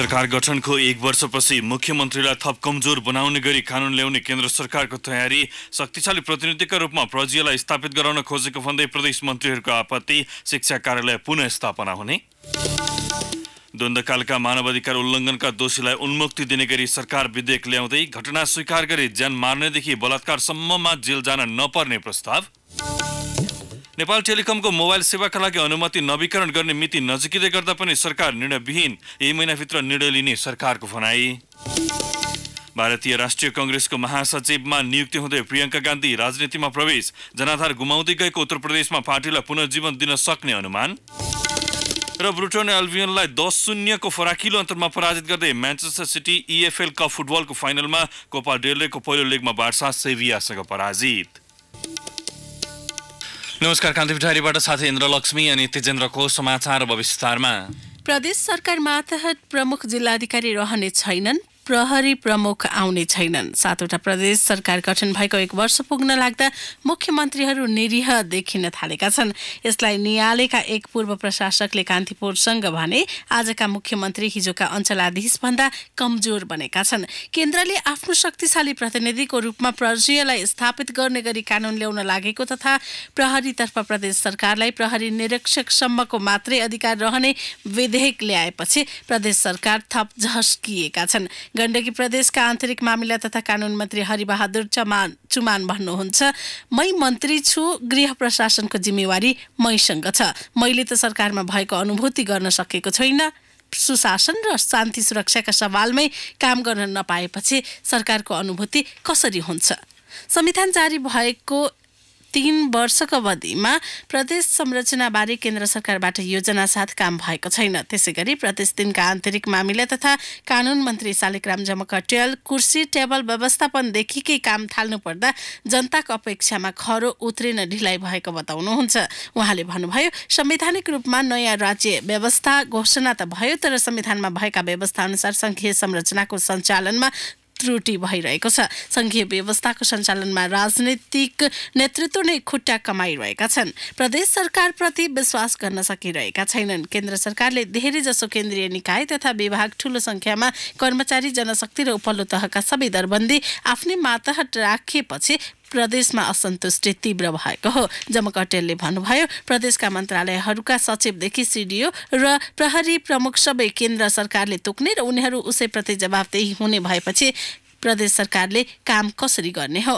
सरकार गठनको एक वर्षपछि मुख्यमन्त्रीलाई थप कमजोर बनाउने गरी कानुन ल्याउने केन्द्र सरकारको तयारी शक्तिशाली प्रतिनिधिका रूपमा प्रजीलाई स्थापित गराउन खोजेको भन्दै प्रदेश मन्त्रीहरूको आपत्ति शिक्षा कार्यालय पुनः स्थापना हुने द्वन्द्वकालका मानवाधिकार उल्लङ्घनका दोषीलाई उन्मुक्ति दिने गरी सरकार विधेयक ल्याउँदै घटना स्वीकार गरी ज्यान मार्नेदेखि बलात्कारसम्ममा जेल जान नपर्ने प्रस्ताव नेपाल टेलिकमको मोबाइल सेवाका लागि अनुमति नवीकरण गर्ने मिति नजिकिँदै गर्दा पनि सरकार निर्णयविहीन यही महिनाभित्र निर्णय लिने सरकारको भनाई भारतीय राष्ट्रिय कङ्ग्रेसको महासचिवमा नियुक्ति हुँदै प्रियङ्का गान्धी राजनीतिमा प्रवेश जनाधार गुमाउँदै गएको उत्तर प्रदेशमा पार्टीलाई पुनर्जीवन दिन सक्ने अनुमान र ब्रुटोन एल्भियनलाई दस शून्यको फराकिलो अन्तरमा पराजित गर्दै म्यान्चेस्टर सिटी इएफएल कप फुटबलको फाइनलमा कोपा डेलेको पहिलो लेगमा बार्सा सेभियासँग पराजित नमस्कार कान्ति पिठारीबाट साथै इन्द्रलक्ष्मी अनि तेजेन्द्रको समाचार विस्तारमा प्रदेश सरकार मातहत प्रमुख जिल्लाधिकारी रहने छैनन् प्रहरी प्रमुख आउने छैनन् सातवटा प्रदेश सरकार गठन भएको एक वर्ष पुग्न लाग्दा मुख्यमन्त्रीहरू निरीह देखिन थालेका छन् यसलाई निहालेका एक पूर्व प्रशासकले कान्तिपुरसँग भने आजका मुख्यमन्त्री हिजोका अञ्चलाधीश भन्दा कमजोर बनेका छन् केन्द्रले आफ्नो शक्तिशाली प्रतिनिधिको रूपमा प्रज्यलाई स्थापित गर्ने गरी कानून ल्याउन लागेको तथा प्रहरीतर्फ प्रदेश सरकारलाई प्रहरी निरीक्षकसम्मको मात्रै अधिकार रहने विधेयक ल्याएपछि प्रदेश सरकार थप झस्किएका छन् गण्डकी प्रदेशका आन्तरिक मामिला तथा कानुन मन्त्री हरिबहादुर चमान चुमान भन्नुहुन्छ मै मन्त्री छु गृह प्रशासनको जिम्मेवारी मैसँग छ मैले त सरकारमा भएको अनुभूति गर्न सकेको छैन सुशासन र शान्ति सुरक्षाका सवालमै काम गर्न नपाएपछि सरकारको अनुभूति कसरी हुन्छ संविधान जारी भएको तीन वर्षको अवधिमा प्रदेश संरचनाबारे केन्द्र सरकारबाट योजना साथ काम भएको छैन त्यसै गरी प्रदेश दिनका आन्तरिक मामिला तथा कानुन मन्त्री शालिग्राम जमकटेल कुर्सी टेबल व्यवस्थापनदेखिकै काम थाल्नुपर्दा जनताको अपेक्षामा खरो उत्रिन ढिलाइ भएको बताउनुहुन्छ उहाँले भन्नुभयो संवैधानिक रूपमा नयाँ राज्य व्यवस्था घोषणा त भयो तर संविधानमा भएका व्यवस्था अनुसार संघीय संरचनाको सञ्चालनमा त्रुटि भइरहेको छ सङ्घीय व्यवस्थाको सञ्चालनमा राजनैतिक नेतृत्व नै खुट्टा कमाइरहेका छन् प्रदेश सरकारप्रति विश्वास गर्न सकिरहेका छैनन् केन्द्र सरकारले धेरै जसो केन्द्रीय निकाय तथा विभाग ठूलो सङ्ख्यामा कर्मचारी जनशक्ति र उपल्लो तहका सबै दरबन्दी आफ्नै मातहत राखिएपछि प्रदेशमा असन्तुष्टि तीव्र भएको हो जमकटेलले भन्नुभयो प्रदेशका मन्त्रालयहरूका सचिवदेखि सिडिओ र प्रहरी प्रमुख सबै केन्द्र सरकारले तोक्ने र उनीहरू उसैप्रति जवाबदेही हुने भएपछि प्रदेश सरकारले काम कसरी गर्ने हो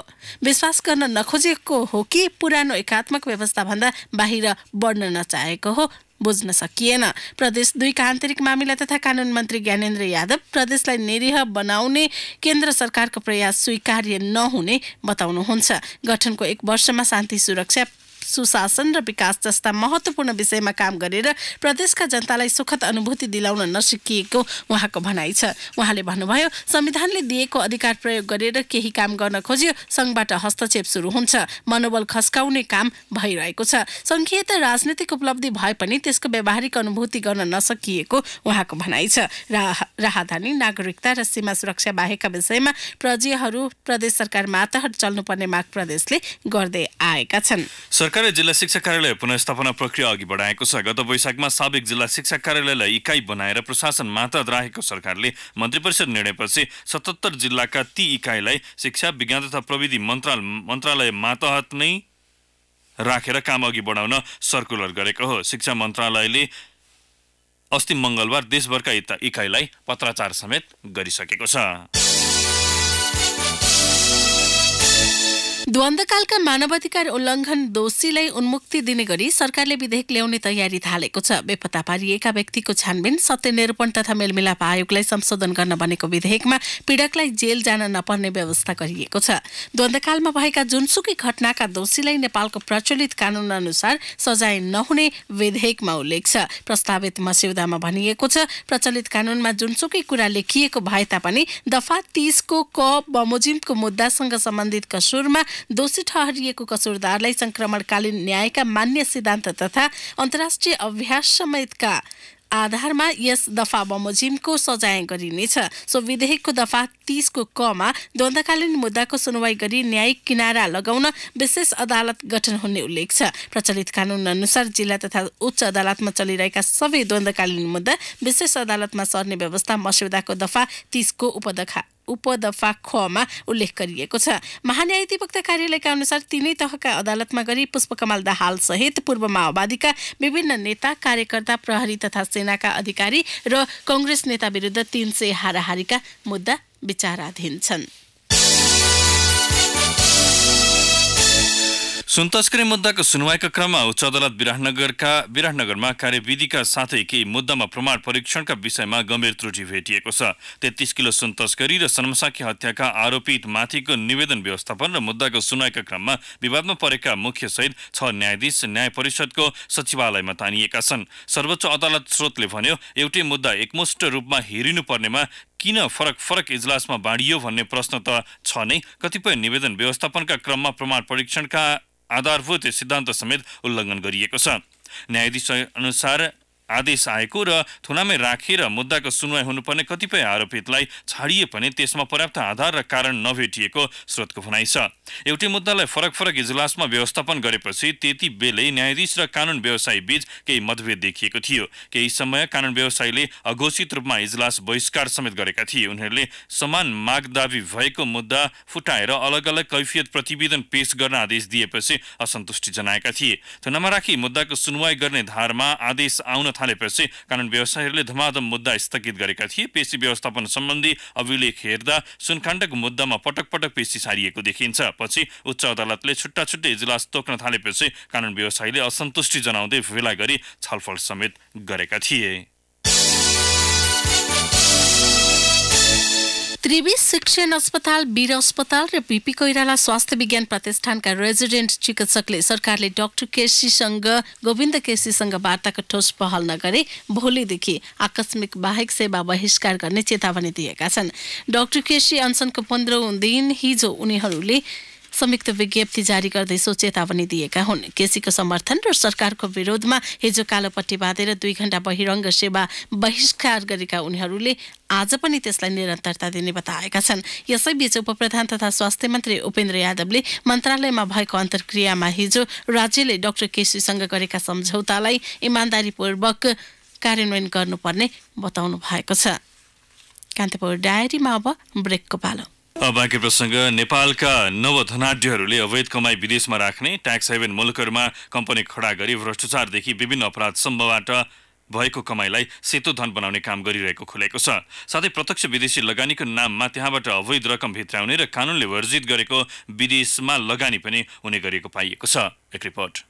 विश्वास गर्न नखोजेको हो कि पुरानो एकात्मक व्यवस्थाभन्दा बाहिर बढ्न नचाहेको हो बुझ्न सकिएन प्रदेश दुईका आन्तरिक मामिला तथा कानुन मन्त्री ज्ञानेन्द्र यादव प्रदेशलाई निरीह बनाउने केन्द्र सरकारको प्रयास स्वीकार्य नहुने बताउनुहुन्छ गठनको एक वर्षमा शान्ति सुरक्षा सुशासन र विकास जस्ता महत्वपूर्ण विषयमा काम गरेर प्रदेशका जनतालाई सुखद अनुभूति दिलाउन नसकिएको उहाँको भनाइ छ उहाँले भन्नुभयो संविधानले दिएको अधिकार प्रयोग गरेर केही काम गर्न खोज्यो सङ्घबाट हस्तक्षेप सुरु हुन्छ मनोबल खस्काउने काम भइरहेको छ सङ्घीय त राजनीतिक उपलब्धि भए पनि त्यसको व्यावहारिक अनुभूति गर्न नसकिएको उहाँको भनाइ छ राहदानी नागरिकता र सीमा सुरक्षा बाहेकका विषयमा प्रजेहरू प्रदेश सरकार माताहरू चल्नुपर्ने माग प्रदेशले गर्दै आएका छन् सरकारले जिल्ला शिक्षा कार्यालय पुनर्स्थापना प्रक्रिया अघि बढाएको छ गत वैशाखमा साबिक जिल्ला शिक्षा कार्यालयलाई इकाइ बनाएर प्रशासन मात्र राखेको सरकारले मन्त्री परिषद निर्णयपछि सतहत्तर जिल्लाका ती इकाइलाई शिक्षा विज्ञान तथा प्रविधि मन्त्रालय मन्त्रालय मातहत नै राखेर काम अघि बढाउन सर्कुलर गरेको हो शिक्षा मन्त्रालयले अस्ति मङ्गलबार देशभरका इकाइलाई पत्राचार समेत गरिसकेको छ द्वन्दकालका मानवाधिकार उल्लङ्घन दोषीलाई उन्मुक्ति दिने गरी सरकारले विधेयक ल्याउने तयारी थालेको छ बेपत्ता पारिएका व्यक्तिको छानबिन सत्यनिरूपण तथा मेलमिलाप आयोगलाई संशोधन गर्न बनेको विधेयकमा पीडकलाई जेल जान नपर्ने व्यवस्था गरिएको छ द्वन्दकालमा भएका जुनसुकै घटनाका दोषीलाई नेपालको प्रचलित कानून अनुसार सजाय नहुने विधेयकमा उल्लेख छ प्रस्तावित मस्यौदामा भनिएको छ प्रचलित कानुनमा जुनसुकै कुरा लेखिएको भए तापनि दफा तिसको क बमोजिमको मुद्दासँग सम्बन्धित कसुरमा दोषी ठहरिएको कसुरदारलाई संक्रमणकालीन न्यायका मान्य सिद्धान्त तथा अन्तर्राष्ट्रिय अभ्यास समेतका आधारमा यस दफा बमोजिमको सजाय गरिनेछ सो विधेयकको दफा तिसको कमा द्वन्द्वकालीन मुद्दाको सुनवाई गरी न्यायिक किनारा लगाउन विशेष अदालत गठन हुने उल्लेख छ प्रचलित कानुन अनुसार जिल्ला तथा उच्च अदालतमा चलिरहेका सबै द्वन्द्वकालीन मुद्दा विशेष अदालतमा सर्ने व्यवस्था मस्यौदाको दफा तिसको उपदखा उपदफा खमा उल्लेख गरिएको छ महान्यायाधिवक्ता कार्यालयका अनुसार तिनै तहका अदालतमा गरी पुष्पकमल दाहाल सहित पूर्व माओवादीका विभिन्न नेता कार्यकर्ता प्रहरी तथा सेनाका अधिकारी र कङ्ग्रेस नेता विरुद्ध तीन सय हाराहारीका मुद्दा विचाराधीन छन् सुन तस्करी मुद्दाको सुनवाईका क्रममा उच्च अदालत विराटनगरका विराटनगरमा कार्यविधिका साथै केही मुद्दामा प्रमाण परीक्षणका विषयमा गम्भीर त्रुटि भेटिएको छ तेत्तिस किलो सुन तस्करी र सन्मसाखी हत्याका आरोपित माथिको निवेदन व्यवस्थापन र मुद्दाको सुनवाईका क्रममा विवादमा परेका मुख्य मुख्यसहित छ न्यायाधीश न्याय परिषदको सचिवालयमा तानिएका छन् सर्वोच्च अदालत स्रोतले भन्यो एउटै मुद्दा एकमुष्ट रूपमा हेरिनुपर्नेमा किन फरक फरक इजलासमा बाँडियो भन्ने प्रश्न त छ नै कतिपय निवेदन व्यवस्थापनका क्रममा प्रमाण परीक्षणका आधारभूत सिद्धान्त समेत उल्लङ्घन गरिएको छ न्यायाधीश अनुसार आदेश आएको र थुनामै राखेर मुद्दाको सुनवाई हुनुपर्ने कतिपय आरोपितलाई छाडिए पनि त्यसमा पर्याप्त आधार र कारण नभेटिएको स्रोतको भनाइ छ एउटै मुद्दालाई फरक फरक इजलासमा व्यवस्थापन गरेपछि त्यति बेलै न्यायाधीश र कानुन व्यवसायी बीच केही मतभेद देखिएको थियो केही समय कानुन व्यवसायीले अघोषित रूपमा इजलास बहिष्कार समेत गरेका थिए उनीहरूले समान माग दावी भएको मुद्दा फुटाएर अलग अलग कैफियत प्रतिवेदन पेश गर्न आदेश दिएपछि असन्तुष्टि जनाएका थिए थुनामा राखी मुद्दाको सुनवाई गर्ने धारमा आदेश आउन थालेपछि कानुन व्यवसायीहरूले धमाधम मुद्दा स्थगित गरेका थिए पेशी व्यवस्थापन सम्बन्धी अभिलेख हेर्दा सुनकाण्डको मुद्दामा पटक पटक पेशी सारिएको देखिन्छ पछि उच्च अदालतले छुट्टा छुट्टै इजलास तोक्न थालेपछि कानुन व्यवसायीले असन्तुष्टि जनाउँदै भेला गरी छलफल समेत गरेका थिए त्रिवी शिक्षण अस्पताल वीर अस्पताल र पीपी कोइराला स्वास्थ्य विज्ञान प्रतिष्ठानका रेजिडेन्ट चिकित्सकले सरकारले डाक्टर केसीसँग गोविन्द केसीसँग वार्ताको ठोस पहल नगरे भोलिदेखि आकस्मिक बाहेक सेवा बहिष्कार गर्ने चेतावनी दिएका छन् डाक्टर केसी अनसनको पन्ध्रौं दिन हिजो उनीहरूले संयुक्त विज्ञप्ति जारी गर्दै सो चेतावनी दिएका हुन् केसीको समर्थन र सरकारको विरोधमा हिजो कालोपट्टि बाँधेर दुई घण्टा बहिरङ्ग सेवा बहिष्कार गरेका उनीहरूले आज पनि त्यसलाई निरन्तरता दिने बताएका छन् यसैबीच उपप्रधान तथा स्वास्थ्य मन्त्री उपेन्द्र यादवले मन्त्रालयमा भएको अन्तर्क्रियामा हिजो राज्यले डाक्टर केसीसँग गरेका सम्झौतालाई इमान्दारीपूर्वक कार्यान्वयन गर्नुपर्ने बताउनु भएको छ कान्तिपुर डायरीमा अब ब्रेकको पालो बाँकी प्रसङ्ग नेपालका नवधनाढ्यहरूले अवैध कमाई विदेशमा राख्ने ट्याक्स हेभेन मुलुकहरूमा कम्पनी खडा गरी भ्रष्टाचारदेखि विभिन्न अपराधसम्मबाट भएको कमाईलाई सेतो धन बनाउने काम गरिरहेको खुलेको छ साथै प्रत्यक्ष विदेशी लगानीको नाममा त्यहाँबाट अवैध रकम भित्राउने र कानुनले वर्जित गरेको विदेशमा लगानी पनि हुने गरेको पाइएको छ एक रिपोर्ट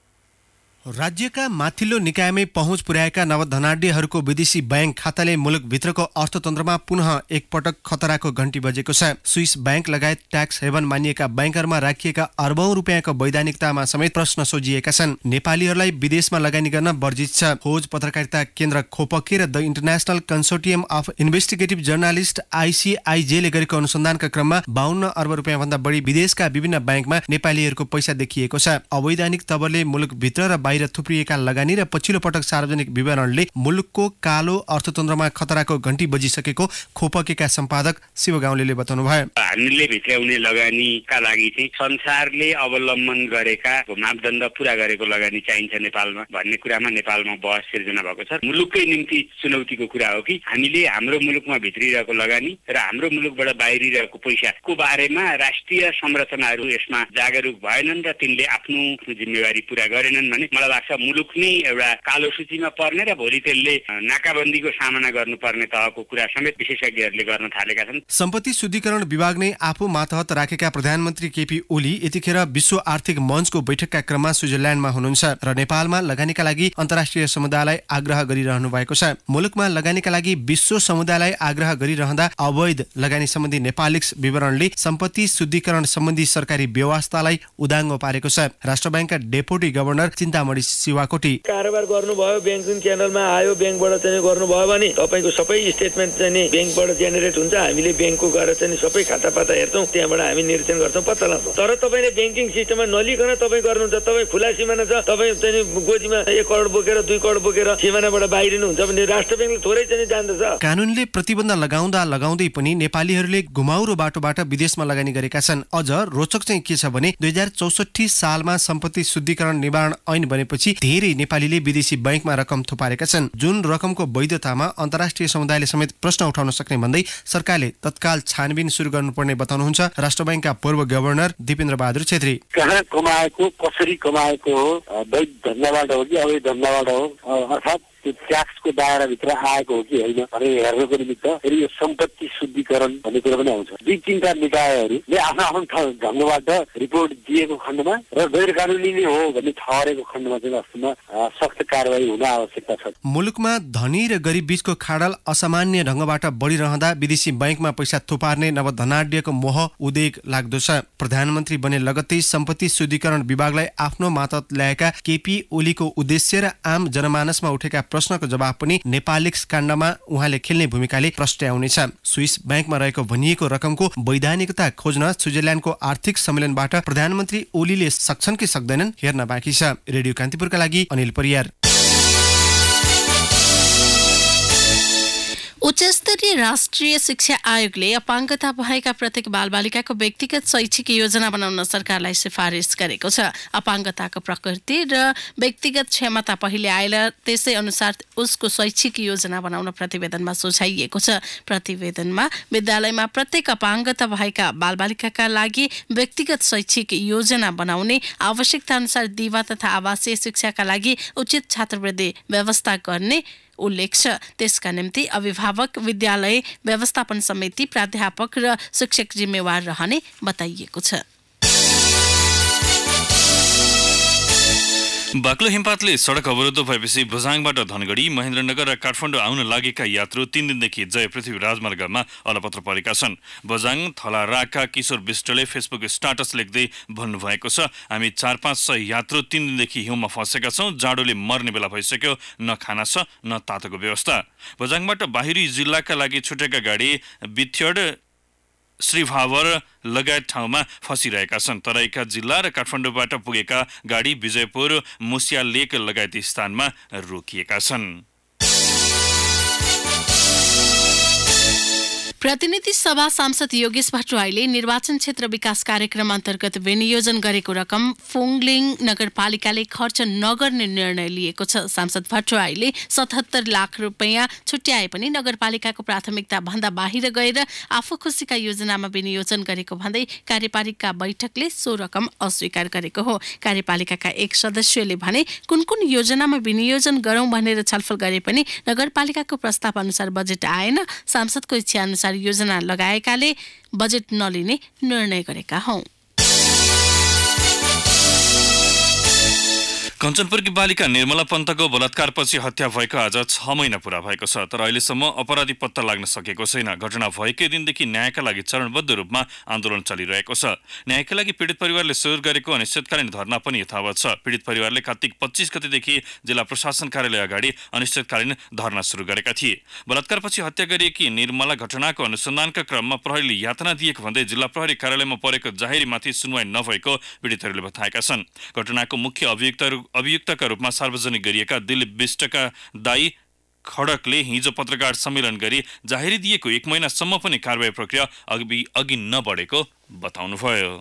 राज्यका माथिल्लो निकायमै पहुँच पुर्याएका नवधनाड्यहरूको विदेशी ब्याङ्क खाताले मुलुकभित्रको अर्थतन्त्रमा पुनः एकपटक खतराको घन्टी बजेको छ स्विस ब्याङ्क लगायत ट्याक्स हेभन मानिएका ब्याङ्कहरूमा राखिएका अर्बौं रुपियाँको वैधानिकतामा समेत प्रश्न सोझिएका छन् नेपालीहरूलाई विदेशमा लगानी गर्न वर्जित छ खोज पत्रकारिता केन्द्र खोपके र the international consortium of investigative journalist आइसिआइजेले गरेको अनुसन्धानका क्रममा बाहन्न अर्ब भन्दा बढी विदेशका विभिन्न ब्याङ्कमा नेपालीहरूको पैसा देखिएको छ अवैधानिक तवरले मुलुकभित्र र बाहिर थुप्रिएका लगानी र पछिल्लो पटक सार्वजनिक विवरणले मुलुकको कालो अर्थतन्त्रमा खतराको घन्टी बजिसकेको खोपकेका सम्पादक शिव बताउनु भयो हामीले भित्राउने लगानीका लागि चाहिँ संसारले अवलम्बन गरेका मापदण्ड पुरा गरेको लगानी चाहिन्छ नेपालमा भन्ने कुरामा नेपालमा बहस सिर्जना भएको छ मुलुकै निम्ति चुनौतीको कुरा हो कि हामीले हाम्रो मुलुकमा भित्रिरहेको लगानी र हाम्रो मुलुकबाट बाहिरिरहेको पैसाको बारेमा राष्ट्रिय संरचनाहरू यसमा जागरुक भएनन् र तिनले आफ्नो जिम्मेवारी पुरा गरेनन् भने मलाई लाग्छ मुलुक नै एउटा कालो सूचीमा पर्ने र भोलि त्यसले नाकाबन्दीको सामना गर्नुपर्ने तहको कुरा समेत विशेषज्ञहरूले गर्न थालेका छन् सम्पत्ति शुद्धिकरण विभाग नै आफू मातहत राखेका प्रधानमन्त्री केपी ओली यतिखेर विश्व आर्थिक मञ्चको बैठकका क्रममा स्विजरल्याण्डमा हुनुहुन्छ र नेपालमा लगानीका लागि अन्तर्राष्ट्रिय समुदायलाई आग्रह गरिरहनु भएको छ मुलुकमा लगानीका लागि विश्व समुदायलाई आग्रह गरिरहँदा अवैध लगानी सम्बन्धी नेपालिक्स विवरणले सम्पत्ति शुद्धिकरण सम्बन्धी सरकारी व्यवस्थालाई उदाङ्गो पारेको छ राष्ट्र ब्याङ्कका डेपुटी गभर्नर चिन्ता कामडी सिवाकोटी कारोबार गर्नुभयो ब्याङ्किङ च्यानलमा आयो ब्याङ्कबाट चाहिँ गर्नुभयो भने तपाईँको सबै स्टेटमेन्ट चाहिँ ब्याङ्कबाट जेनेरेट हुन्छ हामीले ब्याङ्कको गएर चाहिँ सबै खाता पाता हेर्छौँ त्यहाँबाट हामी निरीक्षण गर्छौँ पत्ता लगाउँछौँ तर तपाईँले ब्याङ्किङ सिस्टममा नलिकन तपाईँ गर्नुहुन्छ तपाईँ खुला सिमाना छ तपाईँ चाहिँ गोजीमा एक करोड बोकेर दुई करोड बोकेर सिमानाबाट बाहिरिनुहुन्छ भने राष्ट्र ब्याङ्कले थोरै चाहिँ जान्दछ कानुनले प्रतिबन्ध लगाउँदा लगाउँदै पनि नेपालीहरूले घुमाउरो बाटोबाट विदेशमा लगानी गरेका छन् अझ रोचक चाहिँ के छ भने दुई हजार चौसठी सालमा सम्पत्ति शुद्धिकरण निवारण ऐन बने बनेपछि धेरै नेपालीले विदेशी बैङ्कमा रकम थुपारेका छन् जुन रकमको वैधतामा अन्तर्राष्ट्रिय समुदायले समेत प्रश्न उठाउन सक्ने भन्दै सरकारले तत्काल छानबिन सुरु गर्नुपर्ने बताउनुहुन्छ राष्ट्र ब्याङ्कका पूर्व गभर्नर दिपेन्द्र बहादुर छेत्री कहाँ कमाएको कसरी कमाएको हो वैध धन्दाबाट हो कि अवैध धन्दाबाट हो अर्थात् त्यो ट्याक्सको दायराभित्र आएको हो कि होइन अनि हेर्नुको निमित्त फेरि यो सम्पत्ति शुद्धिकरण भन्ने कुरो पनि आउँछ दुई तिनवटा निकायहरूले आफ्नो आफ्नो ढङ्गबाट रिपोर्ट दिएको खण्डमा र गैर कानुनी नै हो भन्ने ठहरेको खण्डमा चाहिँ वास्तवमा सख्त कारवाही हुन आवश्यकता छ मुलुकमा धनी र गरिब बीचको खाडल असामान्य ढङ्गबाट बढिरहँदा विदेशी बैङ्कमा पैसा थुपार्ने नवधनाड्यको मोह उदेग लाग्दो छ प्रधानमन्त्री बने लगत्तै सम्पत्ति शुद्धिकरण विभागलाई आफ्नो मातत ल्याएका केपी ओलीको उद्देश्य र आम जनमानसमा उठेका प्रश्नको जवाब पनि नेपालिक्स काण्डमा उहाँले खेल्ने भूमिकाले प्रस्ट्याउनेछ स्विस ब्याङ्कमा रहेको भनिएको रकमको वैधानिकता खोज्न स्विजरल्यान्डको आर्थिक सम्मेलनबाट प्रधानमन्त्री ओलीले सक्छन् कि सक्दैनन् हेर्न बाँकी छ रेडियो कान्तिपुरका लागि अनिल परियार उच्चस्तरीय राष्ट्रिय शिक्षा आयोगले अपाङ्गता भएका प्रत्येक बालबालिकाको व्यक्तिगत शैक्षिक योजना बनाउन सरकारलाई सिफारिस गरेको छ अपाङ्गताको प्रकृति र व्यक्तिगत क्षमता पहिले आएर त्यसै अनुसार उसको शैक्षिक योजना बनाउन प्रतिवेदनमा सुझाइएको छ प्रतिवेदनमा विद्यालयमा प्रत्येक अपाङ्गता भएका बालबालिकाका लागि व्यक्तिगत शैक्षिक योजना बनाउने आवश्यकता अनुसार दिवा तथा आवासीय शिक्षाका लागि उचित छात्रवृत्ति व्यवस्था गर्ने उल्लेख छ त्यसका निम्ति अभिभावक विद्यालय व्यवस्थापन समिति प्राध्यापक र शिक्षक जिम्मेवार रहने बताइएको छ बाक्लो हिमपातले सडक अवरुद्ध भएपछि भुजाङबाट धनगढी महेन्द्रनगर र काठमाडौँ आउन लागेका यात्रु तीन दिनदेखि जय पृथ्वी राजमार्गमा अलपत्र परेका छन् बजाङ थलाराका किशोर विष्टले फेसबुक स्टाटस लेख्दै भन्नुभएको छ हामी चार पाँच सय यात्रु तीन दिनदेखि हिउँमा फँसेका छौँ जाडोले मर्ने बेला भइसक्यो न खाना छ न तातोको व्यवस्था बजाङबाट बाहिरी जिल्लाका लागि छुटेका गाडी बिथ्यड श्रीभावर लगायत ठाउँमा फँसिरहेका छन् तराईका जिल्ला र काठमाडौँबाट पुगेका गाडी विजयपुर मुसिया लेक लगायत स्थानमा रोकिएका छन् प्रतिनिधि सभा सांसद योगेश भट्टराईले निर्वाचन क्षेत्र विकास कार्यक्रम अन्तर्गत विनियोजन गरेको रकम फोङलिङ नगरपालिकाले खर्च नगर्ने निर्णय लिएको छ सांसद भट्टराईले सतहत्तर लाख रुपियाँ छुट्याए पनि नगरपालिकाको प्राथमिकता भन्दा बाहिर गएर आफू खुसीका योजनामा विनियोजन गरेको भन्दै कार्यपालिका बैठकले सो रकम अस्वीकार गरेको हो कार्यपालिकाका एक सदस्यले भने कुन कुन योजनामा विनियोजन गरौँ भनेर छलफल गरे पनि नगरपालिकाको प्रस्ताव अनुसार बजेट आएन सांसदको इच्छा अनुसार योजना लगाएकाले बजेट नलिने निर्णय गरेका हौं कञ्चनपुरकी बालिका निर्मला पन्तको बलात्कारपछि हत्या भएको आज छ महिना पुरा भएको छ तर अहिलेसम्म अपराधी पत्ता लाग्न सकेको छैन घटना भएकै दिनदेखि न्यायका लागि चरणबद्ध रूपमा आन्दोलन चलिरहेको छ न्यायका लागि पीडित परिवारले सुरु गरेको अनिश्चितकालीन धरना पनि यथावत छ पीडित परिवारले कार्तिक पच्चिस गतिदेखि जिल्ला प्रशासन कार्यालय अगाडि अनिश्चितकालीन धरना सुरु गरेका थिए बलात्कारपछि हत्या गरिएकी निर्मला घटनाको अनुसन्धानका क्रममा प्रहरीले यातना दिएको भन्दै जिल्ला प्रहरी कार्यालयमा परेको जाहेरीमाथि सुनवाई नभएको पीडितहरूले बताएका छन् घटनाको मुख्य अभियुक्तहरू अभियुक्तका रूपमा सार्वजनिक गरिएका दिलीप विष्टका दाई खडकले हिजो पत्रकार सम्मेलन गरी जाहेरी दिएको एक महिनासम्म पनि कारवाही प्रक्रिया अघि अघि नबढेको बताउनुभयो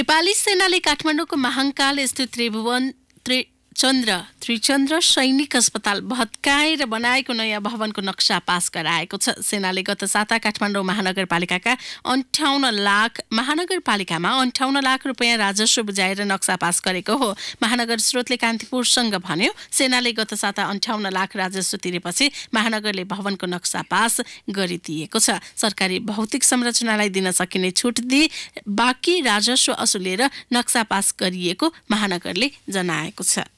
नेपाली सेनाले काठमाडौँको महाङ्काल स्थित त्रिभुवन त्रि चन्द्र चन्द्र सैनिक अस्पताल भत्काएर बनाएको नयाँ भवनको नक्सा पास गराएको छ सेनाले गत साता काठमाडौँ महानगरपालिकाका अन्ठाउन्न लाख महानगरपालिकामा अन्ठाउन्न लाख रुपियाँ राजस्व बुझाएर नक्सा पास गरेको हो महानगर स्रोतले कान्तिपुरसँग भन्यो सेनाले गत साता अन्ठाउन्न लाख राजस्व तिरेपछि महानगरले भवनको नक्सा पास गरिदिएको छ सरकारी भौतिक संरचनालाई दिन सकिने छुट दिए बाँकी राजस्व असुलेर नक्सा पास गरिएको महानगरले जनाएको छ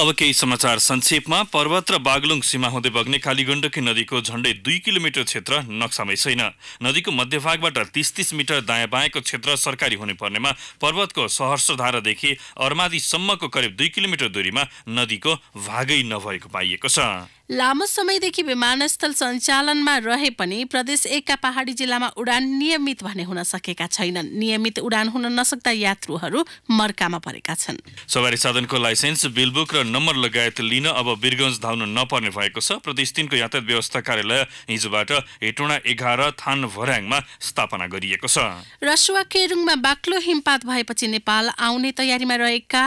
अब केही समाचार संक्षेपमा पर्वत र बागलुङ सीमा हुँदै बग्ने कालीगण्डकी नदीको झण्डै दुई किलोमिटर क्षेत्र नक्सामै छैन नदीको मध्यभागबाट तिस तिस मिटर दायाँ बायाँको क्षेत्र सरकारी हुनुपर्नेमा पर्वतको सहरसधारादेखि अर्मादीसम्मको करिब दुई किलोमिटर दूरीमा नदीको भागै नभएको पाइएको छ लामो समयदेखि विमानस्थल सञ्चालनमा रहे पनि प्रदेश एकका पहाडी जिल्लामा उडान नियमित भने हुन सकेका छैनन् नियमित उडान हुन नसक्दा यात्रुहरू मर्कामा परेका छन् सवारी साधनको लाइसेन्स बिलबुक र नम्बर लगायत लिन अब बिरगन्ज धाउन नपर्ने भएको छ प्रदेश तिनको यातायात व्यवस्था कार्यालय हिजोबाट हेटोडा एघार थान भर्याङमा स्थापना गरिएको छ रसुवा केरुङमा बाक्लो हिमपात भएपछि नेपाल आउने तयारीमा रहेका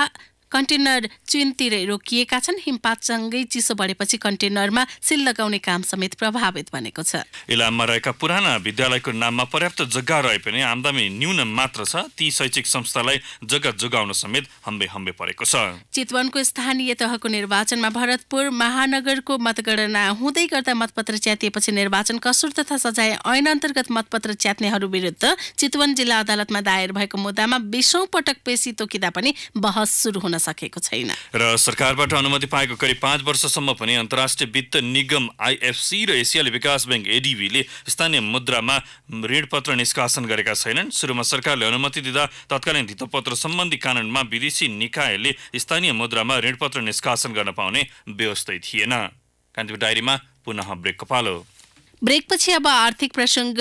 कन्टेनर चीनतिरै रोकिएका छन् हिमपातसँगै चिसो बढेपछि कन्टेनरमा सिल लगाउने काम समेत प्रभावित बनेको छ इलाममा रहेका पुराना विद्यालयको नाममा पर्याप्त जग्गा रहे पनि आमदामी न्यून मात्र छ ती शैक्षिक संस्थालाई जग्गा जोगाउन समेत हम्बे हम्बे परेको छ चितवनको स्थानीय तहको निर्वाचनमा भरतपुर महानगरको मतगणना हुँदै गर्दा मतपत्र च्यातिएपछि निर्वाचन कसुर तथा सजाय ऐन अन्तर्गत मतपत्र च्यात्नेहरू विरुद्ध चितवन जिल्ला अदालतमा दायर भएको मुद्दामा बिसौँ पटक पेशी तोकिँदा पनि बहस सुरु हुन गर्न सकेको छैन र सरकारबाट अनुमति पाएको करिब पाँच वर्षसम्म पनि अन्तर्राष्ट्रिय वित्त निगम आइएफसी र एसियाली विकास ब्याङ्क एडिबीले स्थानीय मुद्रामा ऋणपत्र निष्कासन गरेका छैनन् सुरुमा सरकारले अनुमति दिँदा तत्कालीन धितोपत्र सम्बन्धी कानुनमा विदेशी निकायले स्थानीय मुद्रामा ऋणपत्र निष्कासन गर्न पाउने व्यवस्थै थिएन कान्तिपुर डायरीमा पुनः ब्रेक कपालो ब्रेकपछि अब आर्थिक प्रसङ्ग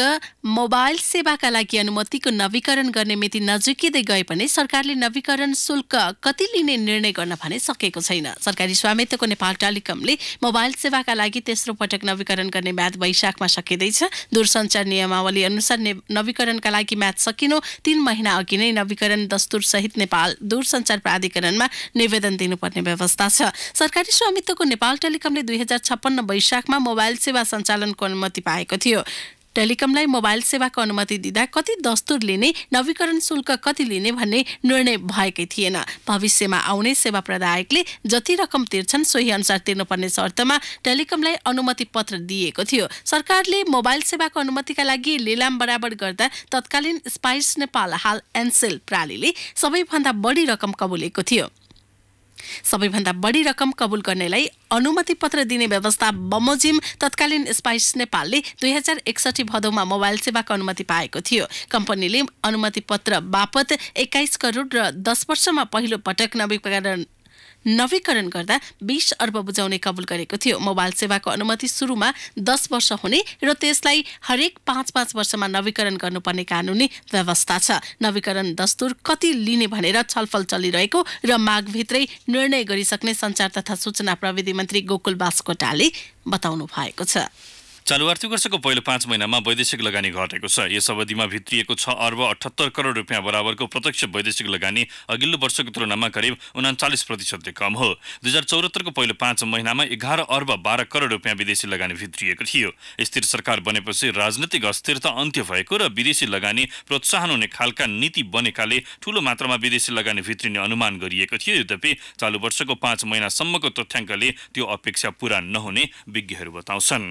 मोबाइल सेवाका लागि अनुमतिको नवीकरण गर्ने मिति नजिकिँदै गए पनि सरकारले नवीकरण शुल्क कति लिने निर्णय गर्न भने सकेको छैन सरकारी स्वामित्वको नेपाल टेलिकमले मोबाइल सेवाका लागि तेस्रो पटक नवीकरण गर्ने म्याद वैशाखमा सकिँदैछ दूरसञ्चार नियमावली अनुसार नवीकरणका लागि म्याद सकिनु तीन महिना अघि नै नवीकरण दस्तुर सहित नेपाल दूरसञ्चार प्राधिकरणमा निवेदन दिनुपर्ने व्यवस्था छ सरकारी स्वामित्वको नेपाल टेलिकमले दुई हजार छप्पन्न वैशाखमा मोबाइल सेवा सञ्चालनको अनुमति पाएको थियो टेलिकमलाई मोबाइल सेवाको अनुमति दिँदा कति दस्तुर लिने नवीकरण शुल्क कति लिने भन्ने निर्णय भएकै थिएन भविष्यमा आउने सेवा प्रदायकले जति रकम तिर्छन् सोही अनुसार तिर्नुपर्ने शर्तमा टेलिकमलाई अनुमति पत्र दिएको थियो सरकारले मोबाइल सेवाको अनुमतिका लागि लिलाम बराबर गर्दा तत्कालीन स्पाइस नेपाल हाल एनसेल प्रालीले सबैभन्दा बढी रकम कबुलेको थियो सबैभन्दा बढी रकम कबुल गर्नेलाई अनुमति पत्र दिने व्यवस्था बमोजिम तत्कालीन स्पाइस नेपालले दुई हजार एकसठी भदौमा मोबाइल सेवाको अनुमति पाएको थियो कम्पनीले अनुमति पत्र बापत एक्काइस करोड र दस वर्षमा पहिलो पटक नवीकरण नवीकरण गर्दा बिस अर्ब बुझाउने कबुल गरेको थियो मोबाइल सेवाको अनुमति सुरुमा दस वर्ष हुने र त्यसलाई हरेक पाँच पाँच वर्षमा नवीकरण गर्नुपर्ने कानुनी व्यवस्था छ नवीकरण दस्तुर कति लिने भनेर छलफल चलिरहेको र मागभित्रै निर्णय गरिसक्ने सञ्चार तथा सूचना प्रविधि मन्त्री गोकुल बास्कोटाले बताउनु भएको छ चालु आर्थिक वर्षको पहिलो पाँच महिनामा वैदेशिक लगानी घटेको छ यस अवधिमा भित्रिएको छ अर्ब अठहत्तर करोड रुपियाँ बराबरको प्रत्यक्ष वैदेशिक लगानी अघिल्लो वर्षको तुलनामा करिब उनाचालिस प्रतिशतले कम हो दुई हजार चौरात्तरको पहिलो पाँच महिनामा एघार अर्ब बाह्र करोड रुपियाँ विदेशी लगानी भित्रिएको थियो स्थिर सरकार बनेपछि राजनैतिक अस्थिरता अन्त्य भएको र विदेशी लगानी प्रोत्साहन हुने खालका नीति बनेकाले ठूलो मात्रामा विदेशी लगानी भित्रिने अनुमान गरिएको थियो यद्यपि चालु वर्षको पाँच महिनासम्मको तथ्याङ्कले त्यो अपेक्षा पूरा नहुने विज्ञहरू बताउँछन्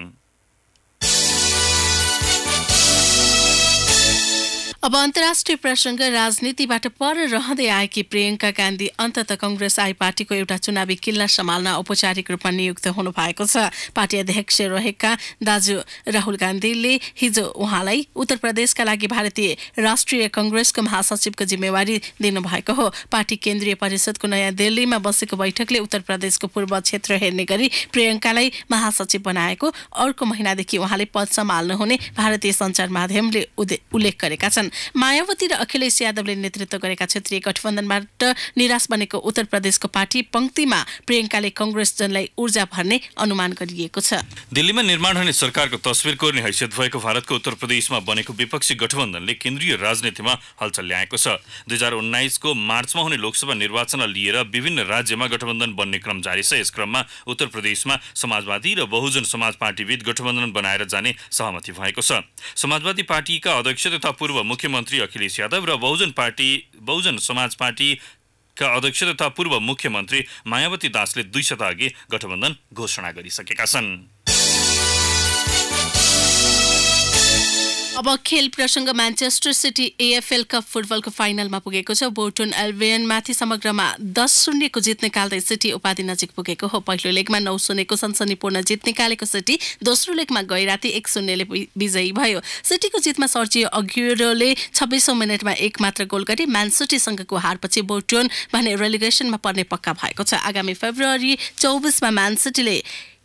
अब अन्तर्राष्ट्रिय प्रसङ्ग राजनीतिबाट पर रहँदै आएकी प्रियङ्का गान्धी अन्तत कङ्ग्रेस आई पार्टीको एउटा चुनावी किल्ला सम्हाल्न औपचारिक रूपमा नियुक्त हुनुभएको छ पार्टी अध्यक्ष रहेका दाजु राहुल गान्धीले हिजो उहाँलाई उत्तर प्रदेशका लागि भारतीय राष्ट्रिय कङ्ग्रेसको महासचिवको जिम्मेवारी दिनुभएको हो पार्टी केन्द्रीय परिषदको नयाँ दिल्लीमा बसेको बैठकले उत्तर प्रदेशको पूर्व क्षेत्र हेर्ने गरी प्रियङ्कालाई महासचिव बनाएको अर्को महिनादेखि उहाँले पद सम्हाल्नुहुने भारतीय सञ्चार माध्यमले उल्लेख गरेका छन् मायावती र अखिलेश यादवले नेतृत्व गरेका क्षेत्रीय गठबन्धनबाट निराश बनेको उत्तर प्रदेशको पार्टी पङ्क्तिमा प्रियङ्काले जनलाई ऊर्जा भर्ने अनुमान गरिएको छ दिल्लीमा निर्माण हुने सरकारको तस्विर कोर्ने हैसियत भएको भारतको उत्तर प्रदेशमा बनेको विपक्षी गठबन्धनले केन्द्रीय राजनीतिमा हलचल ल्याएको छ दुई हजार उन्नाइसको मार्चमा हुने लोकसभा निर्वाचनलाई लिएर विभिन्न राज्यमा गठबन्धन बन्ने क्रम जारी छ यस क्रममा उत्तर प्रदेशमा समाजवादी र बहुजन समाज पार्टीबीच गठबन्धन बनाएर जाने सहमति भएको छ समाजवादी पार्टीका अध्यक्ष तथा पूर्व मुख्य मुख्यमन्त्री अखिलेश यादव र बहुजन पार्टी बहुजन समाज पार्टीका अध्यक्ष तथा पूर्व मुख्यमन्त्री मायावती दासले दुई अघि गठबन्धन घोषणा गरिसकेका छन् अब खेल प्रसङ्ग म्यान्चेस्टर सिटी एएफएल कप फुटबलको फाइनलमा पुगेको छ बोर्टोन एल्भेयनमाथि समग्रमा दस शून्यको जित निकाल्दै सिटी उपाधि नजिक पुगेको हो पहिलो लेगमा नौ शून्यको सनसनीपूर्ण जित निकालेको सिटी दोस्रो लेगमा गए राति एक शून्यले विजयी भयो सिटीको जितमा सर्जियो अग्युरोले छब्बिसौँ मिनटमा एक मात्र गोल गरी म्यानसिटीसँगको हारपछि बोर्टोन भने रेलिगेसनमा पर्ने पक्का भएको छ आगामी फेब्रुअरी चौबिसमा म्यानसिटीले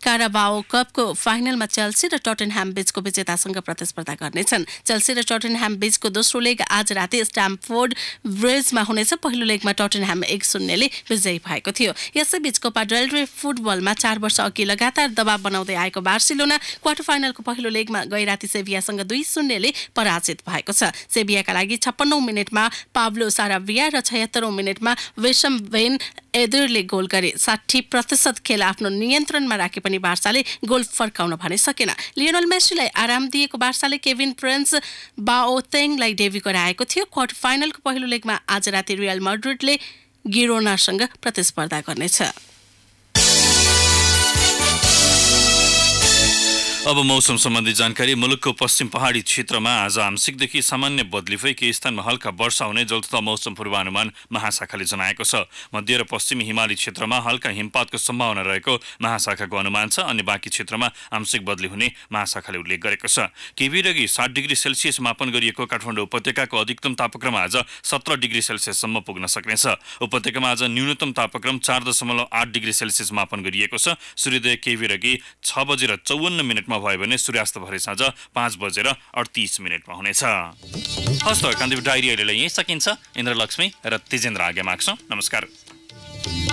काराबाओ कपको फाइनलमा चेल्सी र टटनह्याम बिचको विजेतासँग प्रतिस्पर्धा गर्नेछन् चेल्सी र टटनह्याम बिचको दोस्रो लेग आज राति स्ट्याम्पफोर्ड ब्रिजमा हुनेछ पहिलो लेगमा टटनह्याम एक शून्यले विजयी भएको थियो यसैबीच कोपा डेल्ड्रे फुटबलमा चार वर्ष अघि लगातार दबाव बनाउँदै आएको बार्सिलोना क्वार्टर फाइनलको पहिलो लेगमा गैराती सेभियासँग दुई शून्यले पराजित भएको छ सेभियाका लागि छप्पन्नौ मिनटमा पाब्लो साराभिया र छयत्तरौँ मिनटमा वेसम भेन एदुरले गोल गरे साठी प्रतिशत खेल आफ्नो नियन्त्रणमा राखे पनि बार्साले गोल फर्काउन भने सकेन लियोनल मेसीलाई आराम दिएको बार्साले केभिन प्रेन्स बाओतेङलाई डेबी गराएको थियो क्वार्टर फाइनलको पहिलो लेगमा आज राति रियल मड्रिडले गिरोनासँग प्रतिस्पर्धा गर्नेछ अब मौसम सम्बन्धी जानकारी मुलुकको पश्चिम पहाडी क्षेत्रमा आज आंशिकदेखि सामान्य बदली भई केही स्थानमा हल्का वर्षा हुने जलतथा मौसम पूर्वानुमान महाशाखाले जनाएको छ मध्य र पश्चिमी हिमाली क्षेत्रमा हल्का हिमपातको सम्भावना रहेको महाशाखाको अनुमान छ अनि बाँकी क्षेत्रमा आंशिक बदली हुने महाशाखाले उल्लेख गरेको छ केबी रगी सात डिग्री सेल्सियस मापन गरिएको काठमाडौँ उपत्यकाको अधिकतम तापक्रम आज सत्र डिग्री सेल्सियससम्म पुग्न सक्नेछ उपत्यकामा आज न्यूनतम तापक्रम चार दशमलव आठ डिग्री सेल्सियस मापन गरिएको छ सूर्योदय केबी रगी छ बजेर चौवन्न मिनट मिनटमा भयो भने सूर्यास्त भरे साँझ पाँच बजेर अडतिस मिनटमा हुनेछ हस्त कान्तिपुर डायरी अहिलेलाई यहीँ सकिन्छ इन्द्रलक्ष्मी र तेजेन्द्र आज्ञा माग्छौँ नमस्कार